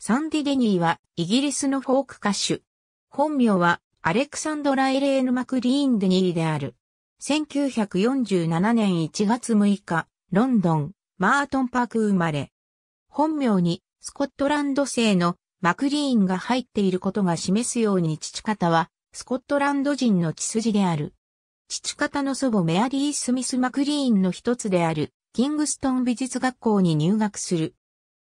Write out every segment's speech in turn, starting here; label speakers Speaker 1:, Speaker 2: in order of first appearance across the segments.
Speaker 1: サンディ・デニーはイギリスのフォーク歌手。本名はアレクサンドラ・エレーヌ・マクリーン・デニーである。1947年1月6日、ロンドン、マートンパーク生まれ。本名にスコットランド製のマクリーンが入っていることが示すように父方はスコットランド人の血筋である。父方の祖母メアリー・スミス・マクリーンの一つであるキングストン美術学校に入学する。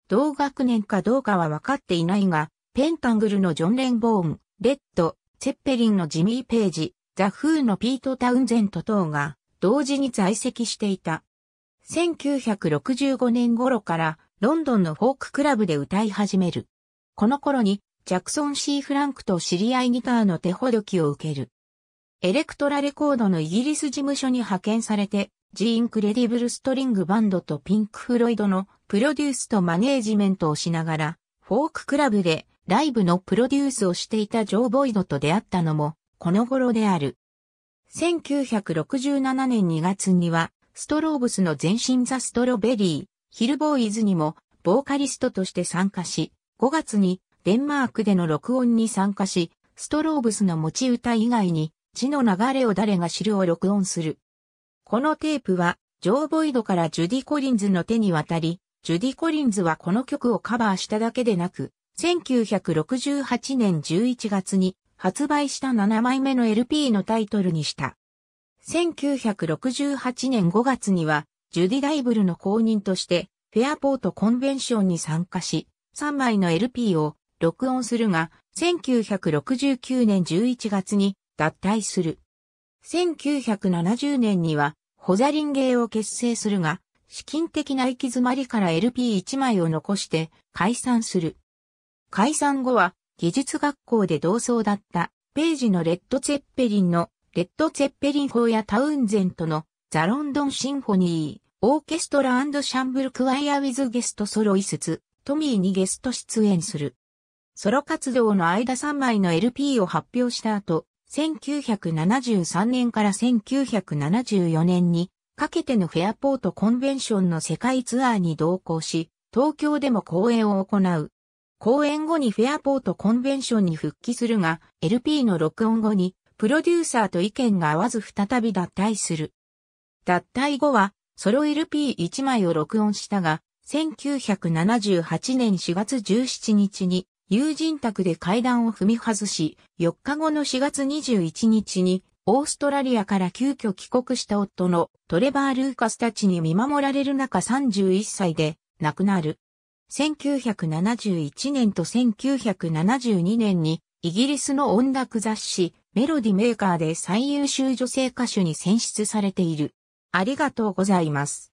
Speaker 1: 同学年かどうかは分かっていないが、ペンタングルのジョン・レンボーン、レッド、チェッペリンのジミー・ページ、ザ・フーのピート・タウンゼント等が同時に在籍していた。1965年頃からロンドンのフォーククラブで歌い始める。この頃にジャクソン・シー・フランクと知り合いギターの手ほどきを受ける。エレクトラレコードのイギリス事務所に派遣されてジーンクレディブルストリングバンドとピンク・フロイドのプロデュースとマネージメントをしながら、フォーククラブでライブのプロデュースをしていたジョー・ボイドと出会ったのも、この頃である。1967年2月には、ストローブスの前身ザ・ストロベリー、ヒルボーイズにも、ボーカリストとして参加し、5月にデンマークでの録音に参加し、ストローブスの持ち歌以外に、字の流れを誰が知るを録音する。このテープは、ジョー・ボイドからジュディ・コリンズの手に渡り、ジュディ・コリンズはこの曲をカバーしただけでなく、1968年11月に発売した7枚目の LP のタイトルにした。1968年5月には、ジュディ・ダイブルの公認として、フェアポートコンベンションに参加し、3枚の LP を録音するが、1969年11月に脱退する。1970年には、ホザリン芸を結成するが、資金的な行き詰まりから LP1 枚を残して解散する。解散後は、技術学校で同窓だったページのレッド・ツェッペリンのレッド・ツェッペリン法やタウンゼントのザ・ロンドン・シンフォニー、オーケストラシャンブル・クワイア・ウィズ・ゲスト・ソロイスツ、トミーにゲスト出演する。ソロ活動の間3枚の LP を発表した後、1973年から1974年にかけてのフェアポートコンベンションの世界ツアーに同行し、東京でも公演を行う。公演後にフェアポートコンベンションに復帰するが、LP の録音後に、プロデューサーと意見が合わず再び脱退する。脱退後は、ソロ LP1 枚を録音したが、1978年4月17日に友人宅で階段を踏み外し、4日後の4月21日に、オーストラリアから急遽帰国した夫のトレバー・ルーカスたちに見守られる中31歳で亡くなる。1971年と1972年にイギリスの音楽雑誌メロディメーカーで最優秀女性歌手に選出されている。ありがとうございます。